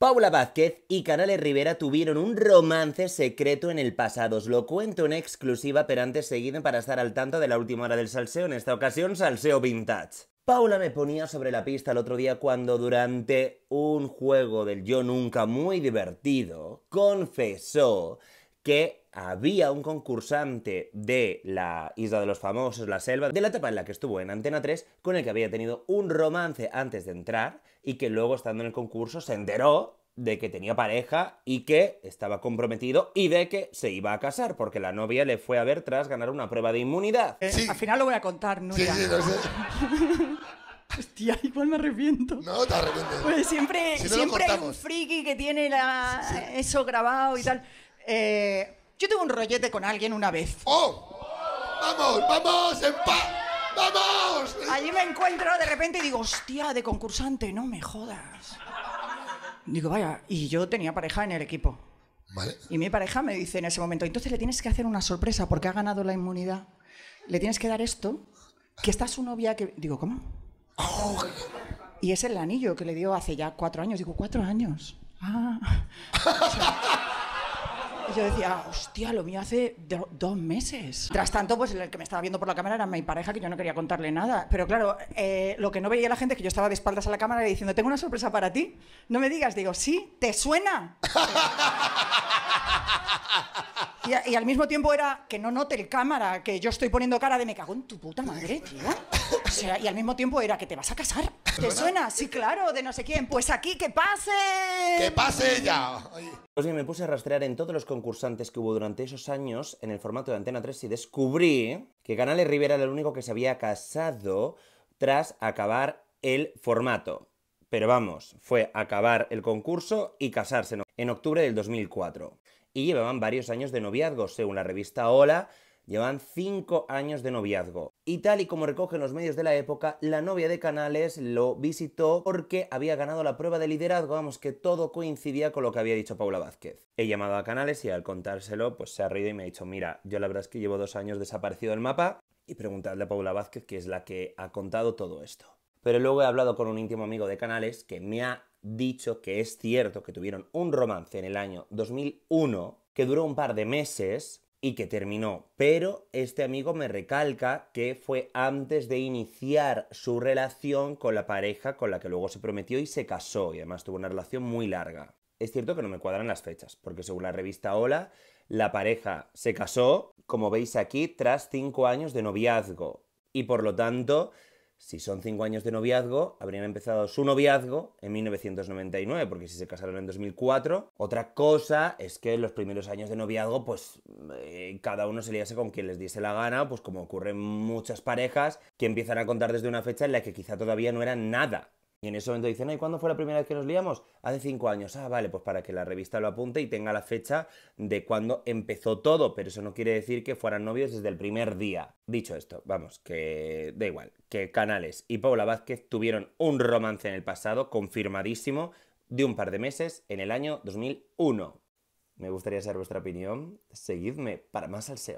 Paula Vázquez y Canales Rivera tuvieron un romance secreto en el pasado. Os lo cuento en exclusiva, pero antes seguido para estar al tanto de la última hora del salseo, en esta ocasión salseo vintage. Paula me ponía sobre la pista el otro día cuando durante un juego del yo nunca muy divertido confesó que había un concursante de la Isla de los Famosos, la Selva, de la etapa en la que estuvo en Antena 3, con el que había tenido un romance antes de entrar y que luego estando en el concurso se enteró de que tenía pareja y que estaba comprometido y de que se iba a casar porque la novia le fue a ver tras ganar una prueba de inmunidad. Eh, al final lo voy a contar, no Sí, sí, Hostia, igual me arrepiento. No, te arrepientes. Pues siempre, siempre hay un friki que tiene eso grabado y tal. Eh, yo tuve un rollete con alguien una vez. ¡Oh! ¡Vamos, vamos, en paz! ¡Vamos! Allí me encuentro de repente y digo, hostia, de concursante, no me jodas. Digo, vaya, y yo tenía pareja en el equipo. Vale. Y mi pareja me dice en ese momento, entonces le tienes que hacer una sorpresa porque ha ganado la inmunidad. Le tienes que dar esto, que está su novia que... Digo, ¿cómo? Oh. Y es el anillo que le dio hace ya cuatro años. Digo, cuatro años. Ah. yo decía, hostia, lo mío hace dos meses. Tras tanto, pues el que me estaba viendo por la cámara era mi pareja, que yo no quería contarle nada. Pero claro, eh, lo que no veía la gente es que yo estaba de espaldas a la cámara diciendo, tengo una sorpresa para ti. No me digas, digo, sí, ¿te suena? y, y al mismo tiempo era que no note el cámara, que yo estoy poniendo cara de me cago en tu puta madre, tío y al mismo tiempo era que te vas a casar. ¿Te suena? Sí, claro, de no sé quién. Pues aquí, que pase. Que pase ya. Pues bien, me puse a rastrear en todos los concursantes que hubo durante esos años en el formato de Antena 3 y descubrí que Canales Rivera era el único que se había casado tras acabar el formato. Pero vamos, fue acabar el concurso y casarse en octubre del 2004. Y llevaban varios años de noviazgo, según la revista Hola, llevan cinco años de noviazgo y tal y como recogen los medios de la época, la novia de Canales lo visitó porque había ganado la prueba de liderazgo, vamos que todo coincidía con lo que había dicho Paula Vázquez. He llamado a Canales y al contárselo pues se ha reído y me ha dicho, mira, yo la verdad es que llevo dos años desaparecido del mapa y preguntarle a Paula Vázquez que es la que ha contado todo esto. Pero luego he hablado con un íntimo amigo de Canales que me ha dicho que es cierto que tuvieron un romance en el año 2001 que duró un par de meses, y que terminó. Pero este amigo me recalca que fue antes de iniciar su relación con la pareja con la que luego se prometió y se casó, y además tuvo una relación muy larga. Es cierto que no me cuadran las fechas, porque según la revista Hola, la pareja se casó, como veis aquí, tras cinco años de noviazgo. Y por lo tanto, si son cinco años de noviazgo, habrían empezado su noviazgo en 1999, porque si se casaron en 2004. Otra cosa es que en los primeros años de noviazgo, pues eh, cada uno se liase con quien les diese la gana, pues como ocurre en muchas parejas que empiezan a contar desde una fecha en la que quizá todavía no era nada. Y en ese momento dicen, ¿y ¿cuándo fue la primera vez que nos liamos? Hace cinco años. Ah, vale, pues para que la revista lo apunte y tenga la fecha de cuando empezó todo, pero eso no quiere decir que fueran novios desde el primer día. Dicho esto, vamos, que da igual, que Canales y Paula Vázquez tuvieron un romance en el pasado confirmadísimo de un par de meses en el año 2001. Me gustaría saber vuestra opinión. Seguidme para más SEO.